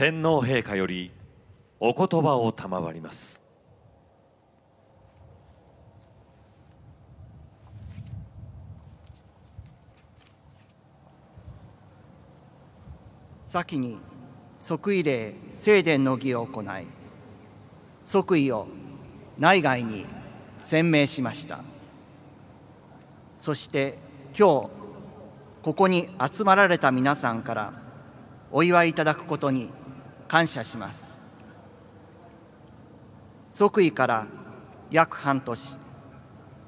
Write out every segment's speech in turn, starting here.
天皇陛下よりお言葉を賜ります先に即位礼正殿の儀を行い即位を内外に宣明しましたそして今日ここに集まられた皆さんからお祝いいただくことに感謝します即位から約半年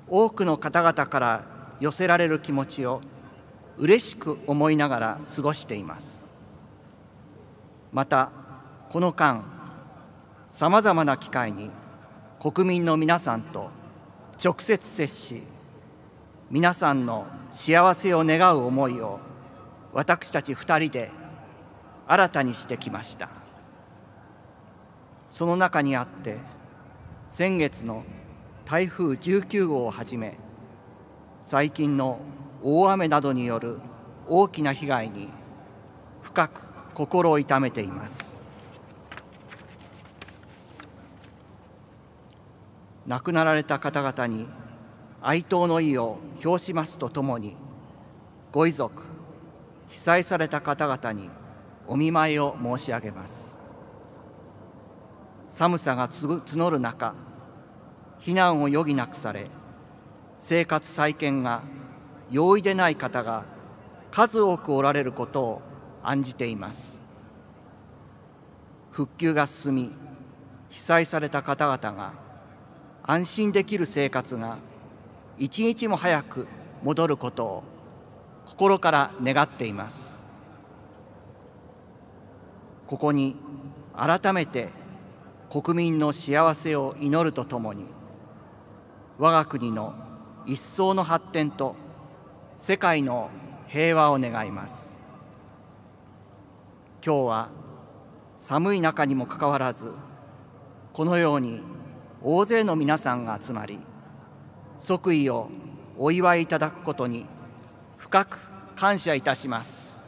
多くの方々から寄せられる気持ちを嬉しく思いながら過ごしていますまたこの間さまざまな機会に国民の皆さんと直接接し皆さんの幸せを願う思いを私たち2人で新たにしてきました。その中にあって先月の台風19号をはじめ最近の大雨などによる大きな被害に深く心を痛めています亡くなられた方々に哀悼の意を表しますとともにご遺族被災された方々にお見舞いを申し上げます寒さが募る中避難を余儀なくされ生活再建が容易でない方が数多くおられることを案じています復旧が進み被災された方々が安心できる生活が一日も早く戻ることを心から願っていますここに改めて国民の幸せを祈るとともに我が国の一層の発展と世界の平和を願います今日は寒い中にもかかわらずこのように大勢の皆さんが集まり即位をお祝いいただくことに深く感謝いたします